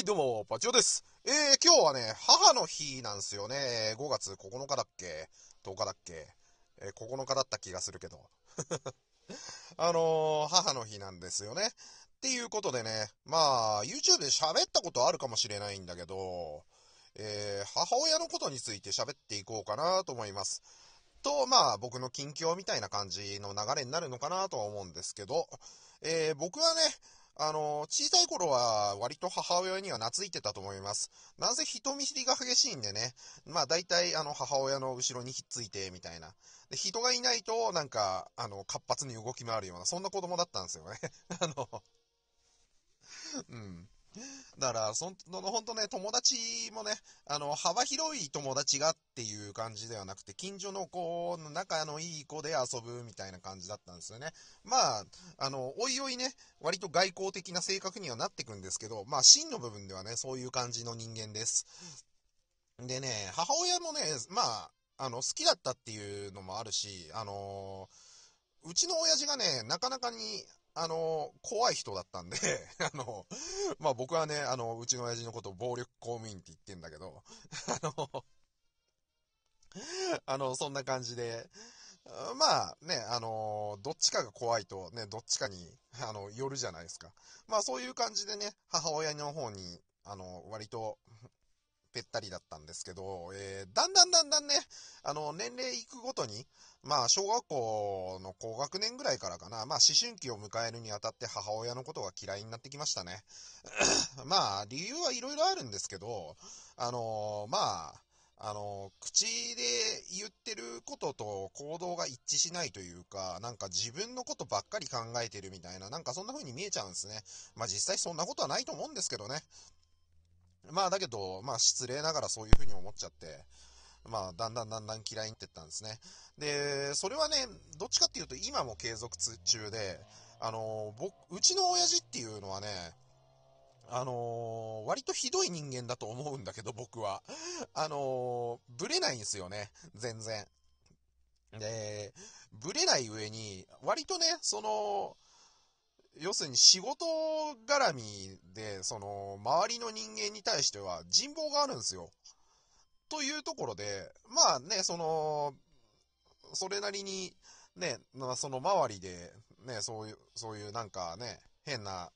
い、どうも、パチオです。えー、今日はね、母の日なんですよね。5月9日だっけ ?10 日だっけえー、9日だった気がするけど。あのー、母の日なんですよね。っていうことでね、まあ、YouTube で喋ったことあるかもしれないんだけど、えー、母親のことについて喋っていこうかなと思います。と、まあ、僕の近況みたいな感じの流れになるのかなとは思うんですけど、えー、僕はね、あの、小さい頃は割と母親には懐いてたと思います。なんせ人見知りが激しいんでね、まあ大体あの母親の後ろにひっついてみたいな。で、人がいないとなんか、あの、活発に動き回るような、そんな子供だったんですよね。あの、うん。だから、その、本当ね、友達もね、あの、幅広い友達がっていう感じではなくて、近所の子の仲のいい子で遊ぶみたいな感じだったんですよね。まあ、あの、おいおいね、割と外交的な性格にはなってくんですけど、まあ、真の部分ではね、そういう感じの人間です。でね、母親もね、まあ、あの、好きだったっていうのもあるし、あのーうちの親父がね、なかなかに、あの、怖い人だったんで あの、まあ、僕はね、あの、うちの親父のことを暴力公務員って言ってんだけど、あの、あの、そんな感じで、まあね、あのー、どっちかが怖いとね、どっちかに、あの、寄るじゃないですか。まあそういう感じでね、母親の方に、あの、割と、べったりだったんですけど、えー、だんだんだんだんね、あの、年齢いくごとに、まあ、小学校の高学年ぐらいからかな、まあ、思春期を迎えるにあたって母親のことが嫌いになってきましたね。まあ、理由はいろいろあるんですけど、あのー、まあ、あの、口で言ってることと行動が一致しないというか、なんか自分のことばっかり考えてるみたいな、なんかそんな風に見えちゃうんですね。まあ実際そんなことはないと思うんですけどね。まあだけど、まあ失礼ながらそういうふうに思っちゃって、まあだんだんだんだん嫌いにってったんですね。で、それはね、どっちかっていうと今も継続中で、あの、僕、うちの親父っていうのはね、あのー、割とひどい人間だと思うんだけど、僕は。あのー、ぶれないんですよね、全然。で、ぶれない上に、割とね、その、要するに仕事絡みで、その、周りの人間に対しては人望があるんですよ。というところで、まあね、その、それなりに、ね、その周りで、ね、そういう、そういうなんかね、変な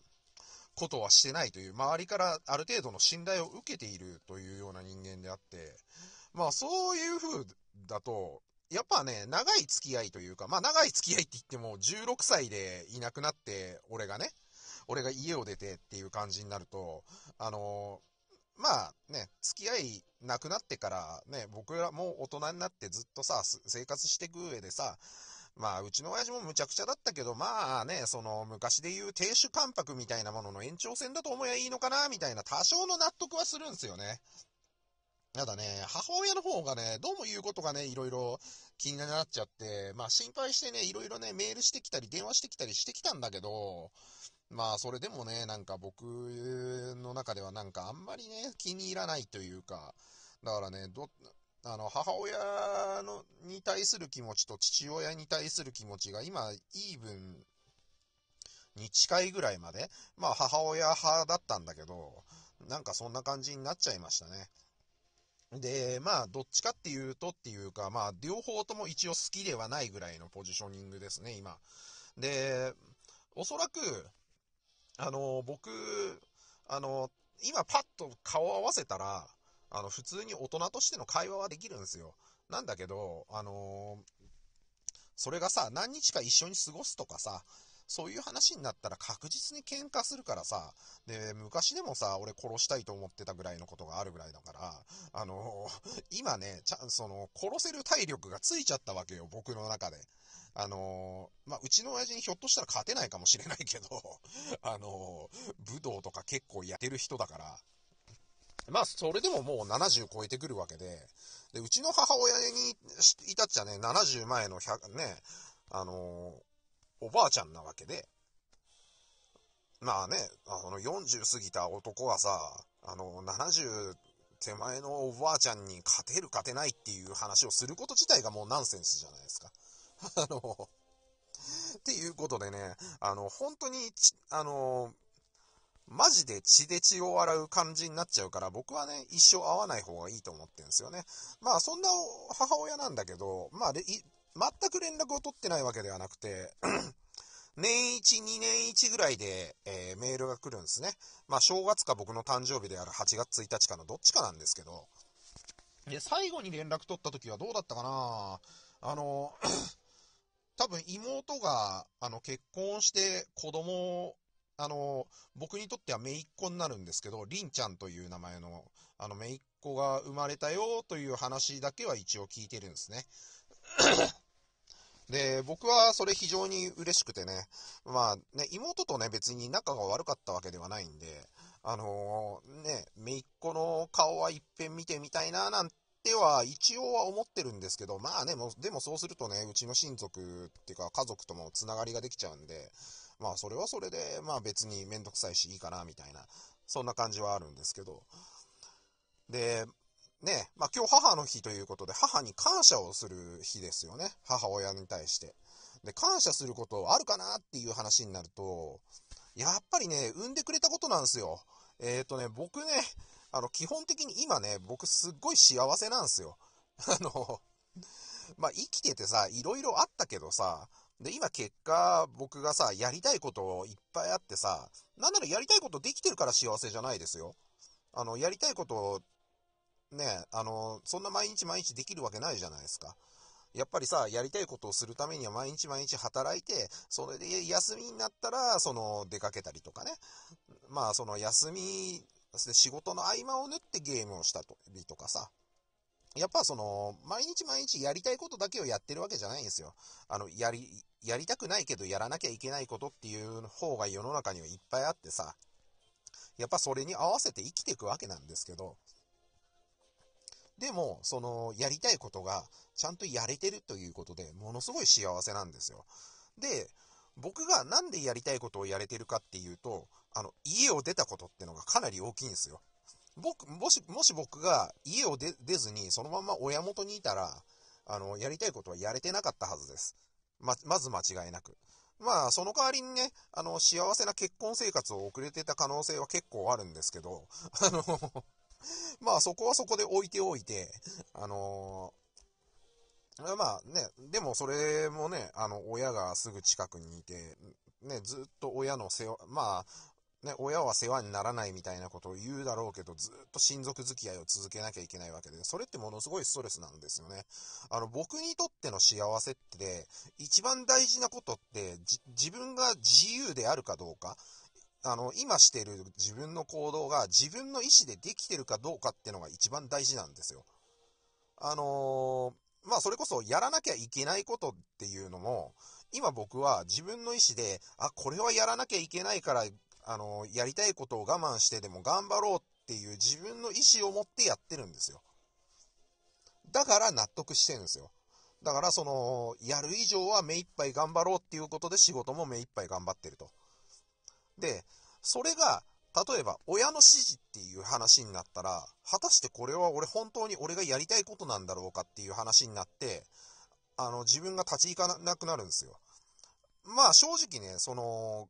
ことはしてないという、周りからある程度の信頼を受けているというような人間であって、まあそういう風だと、やっぱね、長い付き合いというか、まあ長い付き合いって言っても、16歳でいなくなって、俺がね、俺が家を出てっていう感じになると、あのー、まあね、付き合いなくなってからね、僕らも大人になってずっとさ、生活していく上でさ、まあ、うちの親父もむちゃくちゃだったけど、まあね、その、昔で言う亭主関白みたいなものの延長線だと思えばいいのかな、みたいな多少の納得はするんですよね。ただね、母親の方がね、どうも言うことがね、いろいろ気になっちゃって、まあ心配してね、いろいろね、メールしてきたり、電話してきたりしてきたんだけど、まあそれでもね、なんか僕の中ではなんかあんまりね、気に入らないというか、だからね、ど、あの、母親のに対する気持ちと父親に対する気持ちが今、イーブンに近いぐらいまで、まあ母親派だったんだけど、なんかそんな感じになっちゃいましたね。で、まあ、どっちかっていうとっていうか、まあ、両方とも一応好きではないぐらいのポジショニングですね、今。で、おそらく、あの、僕、あの、今パッと顔を合わせたら、あの、普通に大人としての会話はできるんですよ。なんだけど、あのそれがさ、何日か一緒に過ごすとかさ、そういう話になったら確実に喧嘩するからさ、で、昔でもさ、俺殺したいと思ってたぐらいのことがあるぐらいだから、あのー、今ね、ちゃん、その、殺せる体力がついちゃったわけよ、僕の中で。あのー、まあ、うちの親父にひょっとしたら勝てないかもしれないけど、あのー、武道とか結構やってる人だから、まあ、それでももう70超えてくるわけで、で、うちの母親にいたっちゃね、70前の100、ね、あのーおばあちゃんなわけで、まあね、あの40過ぎた男はさ、あの70手前のおばあちゃんに勝てる勝てないっていう話をすること自体がもうナンセンスじゃないですか。あの、っていうことでね、あの、本当に、あの、マジで血で血を洗う感じになっちゃうから、僕はね、一生会わない方がいいと思ってるんですよね。まあ、そんな母親なんだけど、まあ、全く連絡を取ってないわけではなくて、年1、2年1ぐらいで、えー、メールが来るんですね。まあ、正月か僕の誕生日である8月1日かのどっちかなんですけど、で、最後に連絡取った時はどうだったかなあの、多分妹が、あの、結婚して子供を、あの、僕にとっては姪っ子になるんですけど、りんちゃんという名前の、あの、姪っ子が生まれたよという話だけは一応聞いてるんですね。で、僕はそれ非常に嬉しくてね、まあね、妹とね、別に仲が悪かったわけではないんで、あのー、ね、姪っ子の顔は一遍見てみたいな、なんては一応は思ってるんですけど、まあね、もでもそうするとね、うちの親族っていうか家族ともつながりができちゃうんで、まあそれはそれで、まあ別にめんどくさいしいいかな、みたいな、そんな感じはあるんですけど。で、ね、まあ、今日母の日ということで、母に感謝をする日ですよね。母親に対して。で、感謝することあるかなっていう話になると、やっぱりね、産んでくれたことなんですよ。えっ、ー、とね、僕ね、あの、基本的に今ね、僕すっごい幸せなんですよ。あの、まあ、生きててさ、いろいろあったけどさ、で、今結果、僕がさ、やりたいこといっぱいあってさ、なんならやりたいことできてるから幸せじゃないですよ。あの、やりたいことね、あの、そんな毎日毎日できるわけないじゃないですか。やっぱりさ、やりたいことをするためには毎日毎日働いて、それで休みになったら、その、出かけたりとかね。まあ、その休み、仕事の合間を縫ってゲームをしたりとかさ。やっぱその、毎日毎日やりたいことだけをやってるわけじゃないんですよ。あの、やり、やりたくないけどやらなきゃいけないことっていう方が世の中にはいっぱいあってさ。やっぱそれに合わせて生きていくわけなんですけど、でも、その、やりたいことが、ちゃんとやれてるということで、ものすごい幸せなんですよ。で、僕がなんでやりたいことをやれてるかっていうと、あの、家を出たことってのがかなり大きいんですよ。僕、もし、もし僕が家を出ずに、そのまま親元にいたら、あの、やりたいことはやれてなかったはずです。ま、まず間違いなく。まあ、その代わりにね、あの、幸せな結婚生活を送れてた可能性は結構あるんですけど、あのまあそこはそこで置いておいて、あのー、まあね、でもそれもね、あの、親がすぐ近くにいて、ね、ずっと親の世話、まあ、ね、親は世話にならないみたいなことを言うだろうけど、ずっと親族付き合いを続けなきゃいけないわけで、それってものすごいストレスなんですよね。あの、僕にとっての幸せって、一番大事なことって、自分が自由であるかどうか、あの、今してる自分の行動が自分の意思でできてるかどうかっていうのが一番大事なんですよ。あのー、まあ、それこそやらなきゃいけないことっていうのも、今僕は自分の意思で、あ、これはやらなきゃいけないから、あのー、やりたいことを我慢してでも頑張ろうっていう自分の意思を持ってやってるんですよ。だから納得してるんですよ。だからその、やる以上は目いっぱい頑張ろうっていうことで仕事も目いっぱい頑張ってると。で、それが、例えば、親の指示っていう話になったら、果たしてこれは俺本当に俺がやりたいことなんだろうかっていう話になって、あの、自分が立ち行かなくなるんですよ。まあ正直ね、その、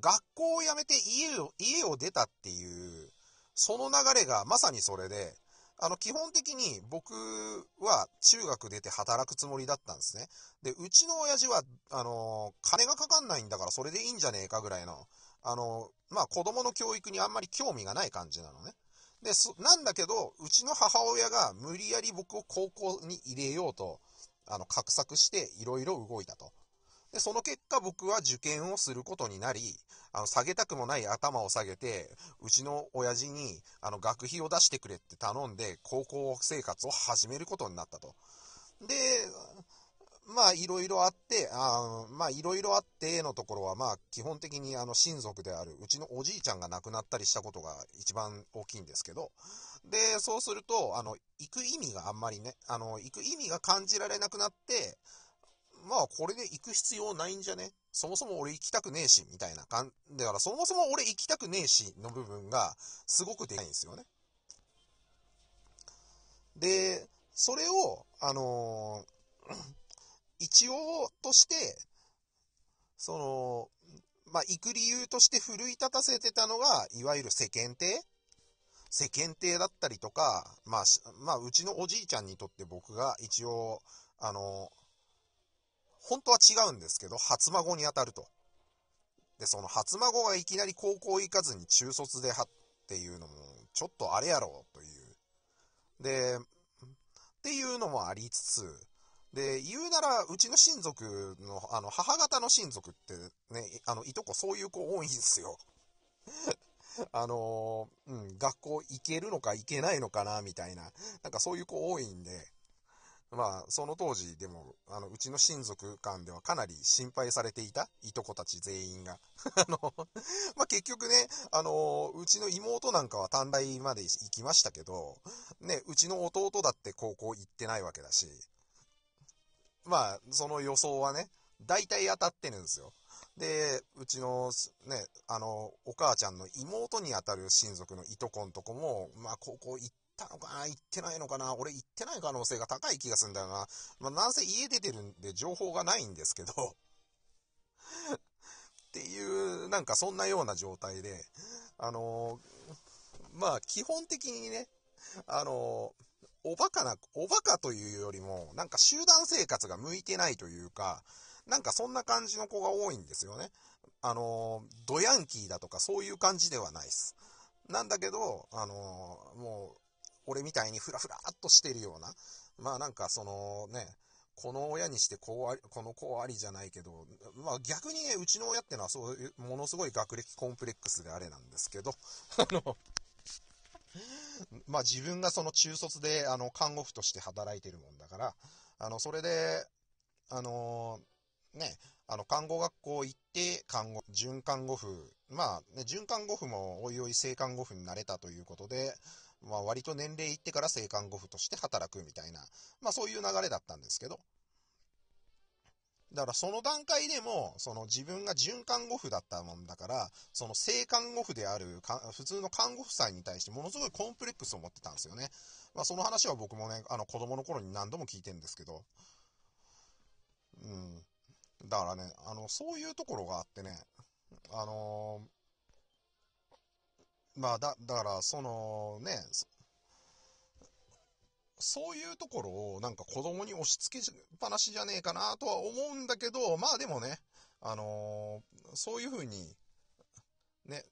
学校を辞めて家を、家を出たっていう、その流れがまさにそれで、あの、基本的に僕は中学出て働くつもりだったんですね。で、うちの親父は、あの、金がかかんないんだからそれでいいんじゃねえかぐらいのあの、まあ、子供の教育にあんまり興味がない感じなのね。で、なんだけど、うちの母親が無理やり僕を高校に入れようと、あの、画策していろいろ動いたと。で、その結果僕は受験をすることになり、あの、下げたくもない頭を下げて、うちの親父に、あの、学費を出してくれって頼んで、高校生活を始めることになったと。で、まあいろいろあって、あまあいろいろあってのところはまあ基本的にあの親族であるうちのおじいちゃんが亡くなったりしたことが一番大きいんですけど、で、そうすると、あの、行く意味があんまりね、あの、行く意味が感じられなくなって、まあこれで行く必要ないんじゃねそもそも俺行きたくねえし、みたいな感じ。だからそもそも俺行きたくねえしの部分がすごくでかいんですよね。で、それを、あのー一応として、その、まあ、行く理由として奮い立たせてたのが、いわゆる世間体世間体だったりとか、まあ、まあ、うちのおじいちゃんにとって僕が一応、あの、本当は違うんですけど、初孫に当たると。で、その初孫がいきなり高校行かずに中卒ではっていうのも、ちょっとあれやろという。で、っていうのもありつつ、で、言うなら、うちの親族の、あの、母方の親族ってね、あの、いとこそういう子多いんですよ。あのー、うん、学校行けるのか行けないのかな、みたいな。なんかそういう子多いんで、まあ、その当時でも、あの、うちの親族間ではかなり心配されていた、いとこたち全員が。あの、まあ結局ね、あのー、うちの妹なんかは短大まで行きましたけど、ね、うちの弟だって高校行ってないわけだし、まあ、その予想はね、大体当たってるんですよ。で、うちのね、あの、お母ちゃんの妹にあたる親族のいとこんとこも、まあ、ここ行ったのかな行ってないのかな俺行ってない可能性が高い気がするんだよな。まあ、なんせ家出てるんで情報がないんですけど っていう、なんかそんなような状態で、あのー、まあ、基本的にね、あのーおバカな、おバカというよりも、なんか集団生活が向いてないというか、なんかそんな感じの子が多いんですよね。あの、ドヤンキーだとかそういう感じではないです。なんだけど、あの、もう、俺みたいにフラフラっとしてるような、まあなんかそのね、この親にしてこうあり、この子ありじゃないけど、まあ逆にね、うちの親ってのはそういう、ものすごい学歴コンプレックスであれなんですけど、あの、まあ自分がその中卒で、あの、看護婦として働いてるもんだから、あの、それで、あのー、ね、あの、看護学校行って、看護、準看護婦、まあ、ね、準看護婦もおいおい性看護婦になれたということで、まあ割と年齢いってから性看護婦として働くみたいな、まあそういう流れだったんですけど、だからその段階でも、その自分が準看護婦だったもんだから、その正看護婦である普通の看護婦さんに対してものすごいコンプレックスを持ってたんですよね。まあその話は僕もね、あの子供の頃に何度も聞いてるんですけど。うん。だからね、あの、そういうところがあってね、あのー、まあだ、だから、そのね、そういうところをなんか子供に押し付けっぱなしじゃねえかなとは思うんだけど、まあでもね、あのー、そういうふうに、ね、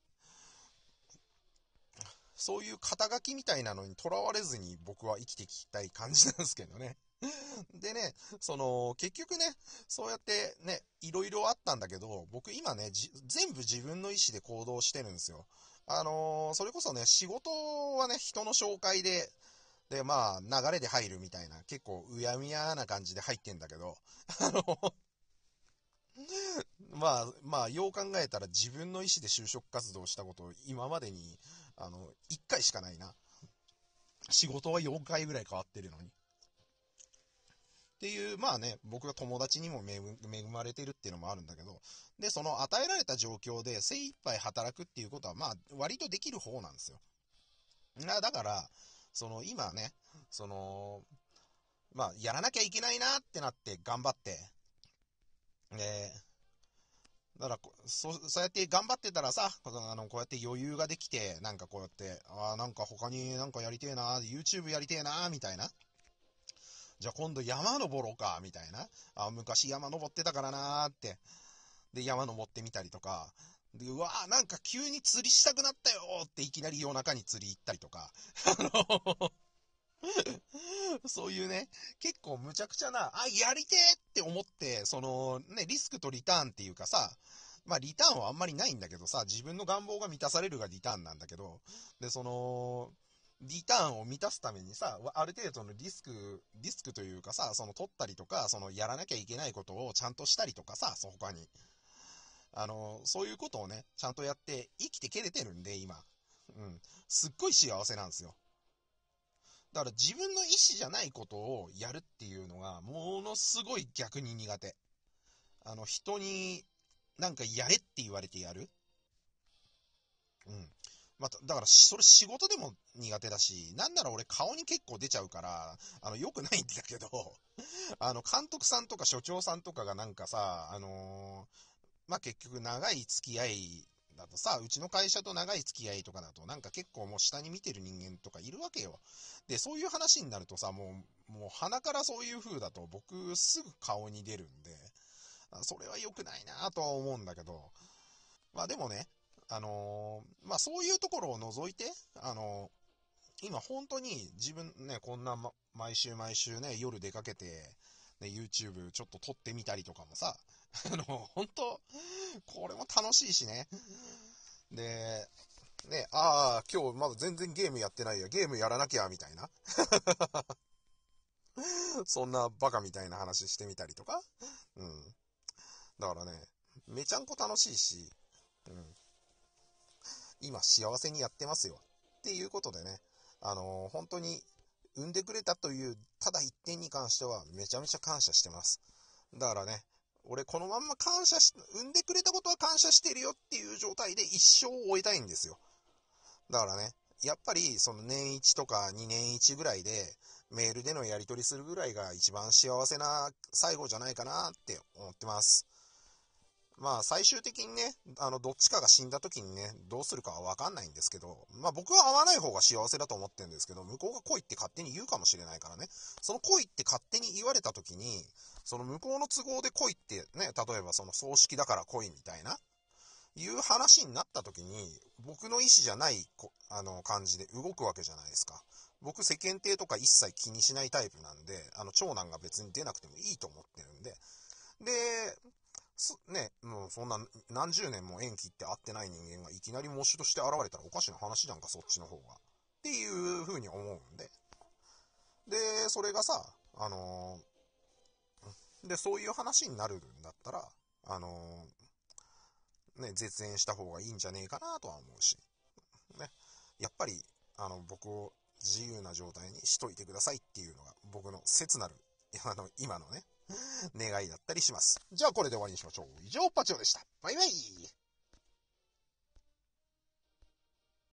そういう肩書きみたいなのにとらわれずに僕は生きていきたい感じなんですけどね。でね、その、結局ね、そうやってね、いろいろあったんだけど、僕今ね、全部自分の意思で行動してるんですよ。あのー、それこそね、仕事はね、人の紹介で、で、まあ、流れで入るみたいな、結構、うやみやな感じで入ってんだけど、あのまあ、まあ、よう考えたら自分の意思で就職活動したこと、今までに、あの、1回しかないな。仕事は4回ぐらい変わってるのに。っていう、まあね、僕が友達にも恵まれてるっていうのもあるんだけど、で、その与えられた状況で精一杯働くっていうことは、まあ、割とできる方なんですよ。だから、その、今ね、その、まあ、やらなきゃいけないなってなって頑張って、で、だから、そ、そうやって頑張ってたらさ、あの、こうやって余裕ができて、なんかこうやって、ああ、なんか他になんかやりてえな、YouTube やりてえな、みたいな。じゃあ今度山登ろうか、みたいな。あ昔山登ってたからなーって。で、山登ってみたりとか。で、うわなんか急に釣りしたくなったよっていきなり夜中に釣り行ったりとか、あの そういうね、結構むちゃくちゃな、あ、やりてーって思って、そのね、リスクとリターンっていうかさ、まあリターンはあんまりないんだけどさ、自分の願望が満たされるがリターンなんだけど、で、その、リターンを満たすためにさ、ある程度のリスク、リスクというかさ、その取ったりとか、そのやらなきゃいけないことをちゃんとしたりとかさ、そ他に。あの、そういうことをね、ちゃんとやって生きてけれてるんで、今。うん。すっごい幸せなんですよ。だから自分の意思じゃないことをやるっていうのが、ものすごい逆に苦手。あの、人になんかやれって言われてやる。うん。まだから、それ仕事でも苦手だし、なんなら俺顔に結構出ちゃうから、あの、良くないんだけど、あの、監督さんとか所長さんとかがなんかさ、あのーまあ、結局長い付き合いだとさ、うちの会社と長い付き合いとかだと、なんか結構もう下に見てる人間とかいるわけよ。で、そういう話になるとさ、もう、もう鼻からそういう風だと僕すぐ顔に出るんで、それは良くないなとは思うんだけど、まあでもね、あのー、まあそういうところを除いて、あのー、今本当に自分ね、こんな、ま、毎週毎週ね、夜出かけて、ね、YouTube ちょっと撮ってみたりとかもさ、あの、本当これも楽しいしね。で、ね、ああ、今日まだ全然ゲームやってないや、ゲームやらなきゃ、みたいな。そんなバカみたいな話してみたりとか。うん。だからね、めちゃんこ楽しいし、うん。今幸せにやってますよ。っていうことでね、あのー、本当に産んでくれたという、ただ一点に関してはめちゃめちゃ感謝してます。だからね、俺このまんま感謝し、産んでくれたことは感謝してるよっていう状態で一生を終えたいんですよ。だからね、やっぱりその年1とか2年1ぐらいでメールでのやり取りするぐらいが一番幸せな最後じゃないかなって思ってます。まあ、最終的にね、あの、どっちかが死んだ時にね、どうするかはわかんないんですけど、まあ僕は会わない方が幸せだと思ってるんですけど、向こうが来いって勝手に言うかもしれないからね、その来いって勝手に言われた時に、その向こうの都合で来いってね、例えばその葬式だから来いみたいな、いう話になった時に、僕の意思じゃない、あの、感じで動くわけじゃないですか。僕世間体とか一切気にしないタイプなんで、あの、長男が別に出なくてもいいと思ってるんで、で、す、ね、もうそんな何十年も縁切って会ってない人間がいきなり喪主として現れたらおかしな話じゃんか、そっちの方が。っていう風に思うんで。で、それがさ、あのー、で、そういう話になるんだったら、あのー、ね、絶縁した方がいいんじゃねえかなとは思うし。ね。やっぱり、あの、僕を自由な状態にしといてくださいっていうのが僕の切なる、あの、今のね、願いだったりします。じゃあこれで終わりにしましょう。以上、パチオでした。バイバイ。